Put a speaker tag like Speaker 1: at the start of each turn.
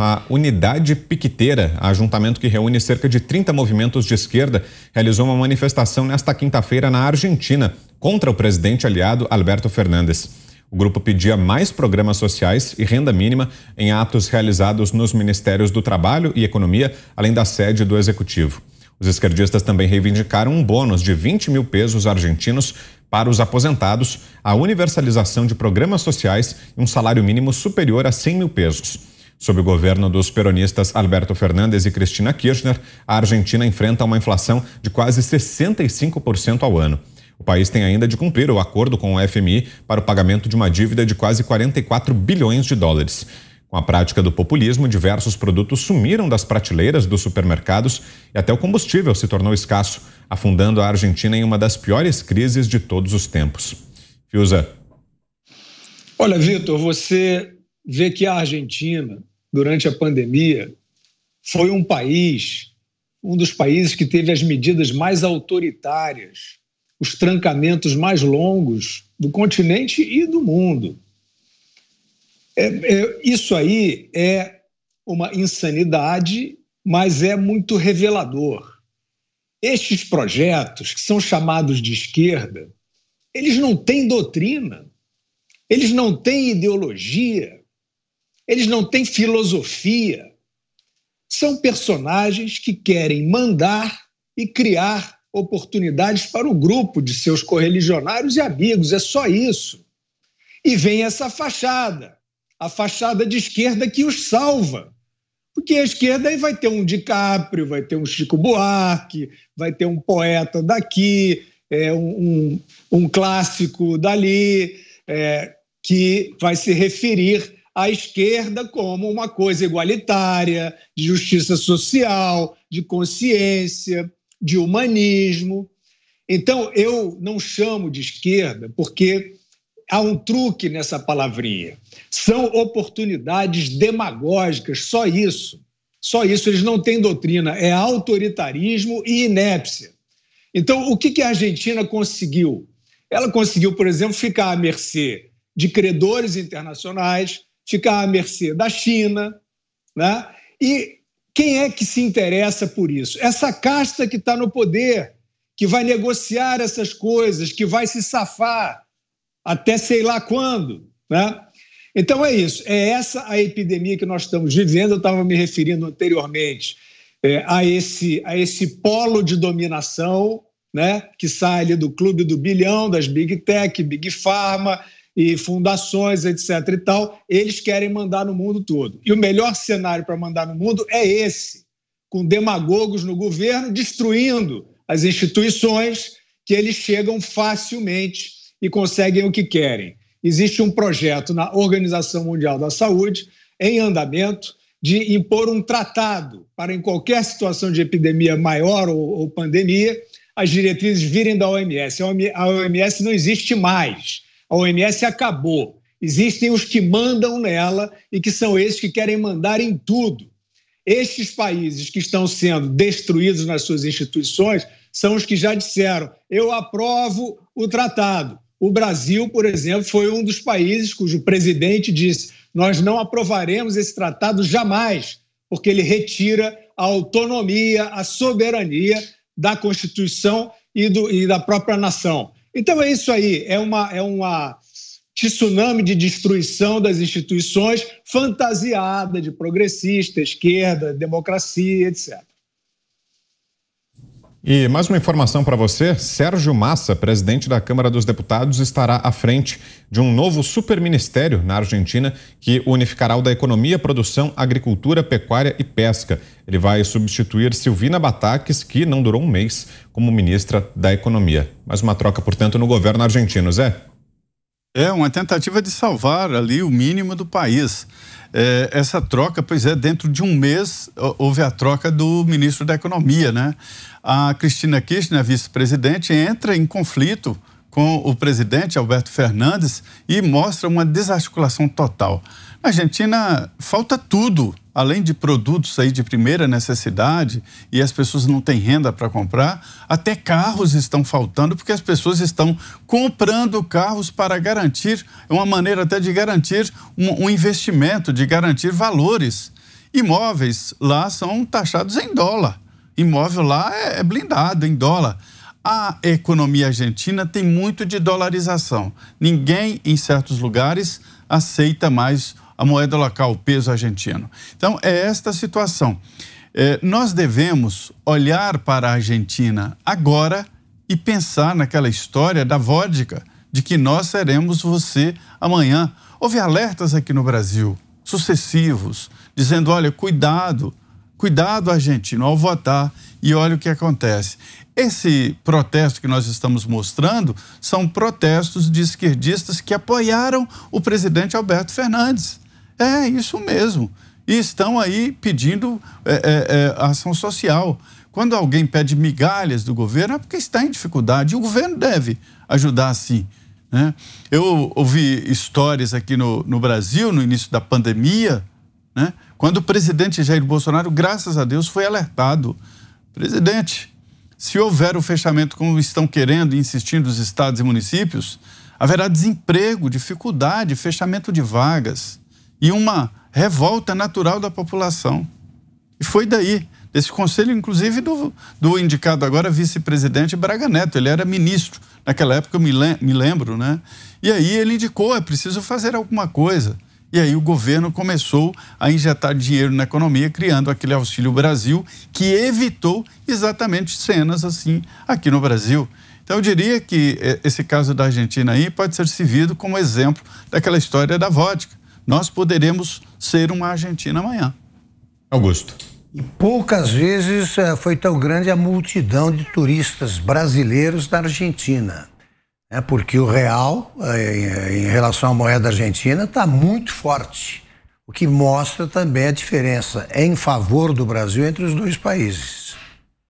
Speaker 1: a Unidade Piqueteira, ajuntamento que reúne cerca de 30 movimentos de esquerda, realizou uma manifestação nesta quinta-feira na Argentina contra o presidente aliado Alberto Fernandes. O grupo pedia mais programas sociais e renda mínima em atos realizados nos Ministérios do Trabalho e Economia, além da sede do Executivo. Os esquerdistas também reivindicaram um bônus de 20 mil pesos argentinos para os aposentados, a universalização de programas sociais e um salário mínimo superior a 100 mil pesos. Sob o governo dos peronistas Alberto Fernandes e Cristina Kirchner, a Argentina enfrenta uma inflação de quase 65% ao ano. O país tem ainda de cumprir o acordo com o FMI para o pagamento de uma dívida de quase 44 bilhões de dólares. Com a prática do populismo, diversos produtos sumiram das prateleiras dos supermercados e até o combustível se tornou escasso, afundando a Argentina em uma das piores crises de todos os tempos. Fiuza.
Speaker 2: Olha, Vitor, você vê que a Argentina durante a pandemia, foi um país, um dos países que teve as medidas mais autoritárias, os trancamentos mais longos do continente e do mundo. É, é, isso aí é uma insanidade, mas é muito revelador. Estes projetos, que são chamados de esquerda, eles não têm doutrina, eles não têm ideologia, eles não têm filosofia. São personagens que querem mandar e criar oportunidades para o grupo de seus correligionários e amigos. É só isso. E vem essa fachada, a fachada de esquerda que os salva. Porque a esquerda aí vai ter um DiCaprio, vai ter um Chico Buarque, vai ter um poeta daqui, é, um, um, clássico dali, é, que vai se referir a esquerda como uma coisa igualitária, de justiça social, de consciência, de humanismo. Então, eu não chamo de esquerda porque há um truque nessa palavrinha. São oportunidades demagógicas, só isso. Só isso, eles não têm doutrina, é autoritarismo e inépcia. Então, o que a Argentina conseguiu? Ela conseguiu, por exemplo, ficar à mercê de credores internacionais, ficar à mercê da China. Né? E quem é que se interessa por isso? Essa casta que está no poder, que vai negociar essas coisas, que vai se safar até sei lá quando. Né? Então é isso, é essa a epidemia que nós estamos vivendo. Eu estava me referindo anteriormente é, a, esse, a esse polo de dominação né, que sai ali do clube do bilhão, das big tech, big pharma, e fundações, etc. e tal, eles querem mandar no mundo todo. E o melhor cenário para mandar no mundo é esse, com demagogos no governo destruindo as instituições que eles chegam facilmente e conseguem o que querem. Existe um projeto na Organização Mundial da Saúde em andamento de impor um tratado para, em qualquer situação de epidemia maior ou, pandemia, as diretrizes virem da OMS. A OMS não existe mais. A OMS acabou. Existem os que mandam nela e que são esses que querem mandar em tudo. Estes países que estão sendo destruídos nas suas instituições são os que já disseram: eu aprovo o tratado. O Brasil, por exemplo, foi um dos países cujo presidente disse: nós não aprovaremos esse tratado jamais, porque ele retira a autonomia, a soberania da Constituição e, do, e da própria nação. Então é isso aí, é uma, é uma tsunami de destruição das instituições fantasiada de progressista, esquerda, democracia, etc.
Speaker 1: E mais uma informação para você: Sérgio Massa, presidente da Câmara dos Deputados, estará à frente de um novo superministério na Argentina que unificará o da economia, produção, agricultura, pecuária e pesca. Ele vai substituir Silvina Bataques, que não durou um mês como ministra da Economia. Mais uma troca, portanto, no governo argentino, Zé. É
Speaker 3: uma tentativa de salvar ali o mínimo do país. É, essa troca, pois é, dentro de um mês houve a troca do ministro da Economia, né? A Cristina Kirchner, vice-presidente, entra em conflito com o presidente Alberto Fernandes e mostra uma desarticulação total. Na Argentina falta tudo, além de produtos aí de primeira necessidade e as pessoas não têm renda para comprar, até carros estão faltando porque as pessoas estão comprando carros para garantir, é uma maneira até de garantir um, um investimento, de garantir valores. Imóveis lá são taxados em dólar. Imóvel lá é, é blindado em dólar. A economia argentina tem muito de dolarização. Ninguém, em certos lugares, aceita mais a moeda local, o peso argentino. Então, é esta situação. É, nós devemos olhar para a Argentina agora e pensar naquela história da vodka, de que nós seremos você amanhã. Houve alertas aqui no Brasil, sucessivos, dizendo: olha, cuidado, Cuidado, argentino, ao votar. E olha o que acontece. Esse protesto que nós estamos mostrando são protestos de esquerdistas que apoiaram o presidente Alberto Fernandes. É isso mesmo. E estão aí pedindo é, é, é ação social. Quando alguém pede migalhas do governo, é porque está em dificuldade. E o governo deve ajudar sim. Né? Eu ouvi histórias aqui no, no Brasil, no início da pandemia, né? Quando o presidente Jair Bolsonaro, graças a Deus, foi alertado: presidente, se houver o fechamento como estão querendo e insistindo os estados e municípios, haverá desemprego, dificuldade, fechamento de vagas e uma revolta natural da população. E foi daí, desse conselho, inclusive do, do indicado agora vice-presidente Braga Neto, ele era ministro, naquela época eu me, lembro, né? E aí ele indicou: é preciso fazer alguma coisa. E aí o governo começou a injetar dinheiro na economia, criando aquele Auxílio Brasil, que evitou exatamente cenas assim aqui no Brasil. Então eu diria que eh, esse caso da Argentina aí pode ser servido como exemplo daquela história da vodka. Nós poderemos ser uma Argentina amanhã. Augusto. E poucas vezes eh, foi tão grande a multidão de turistas
Speaker 2: brasileiros da Argentina né, porque o real, eh, em, eh, em relação à moeda argentina, está muito forte, o que mostra também a diferença em favor do Brasil entre os dois países.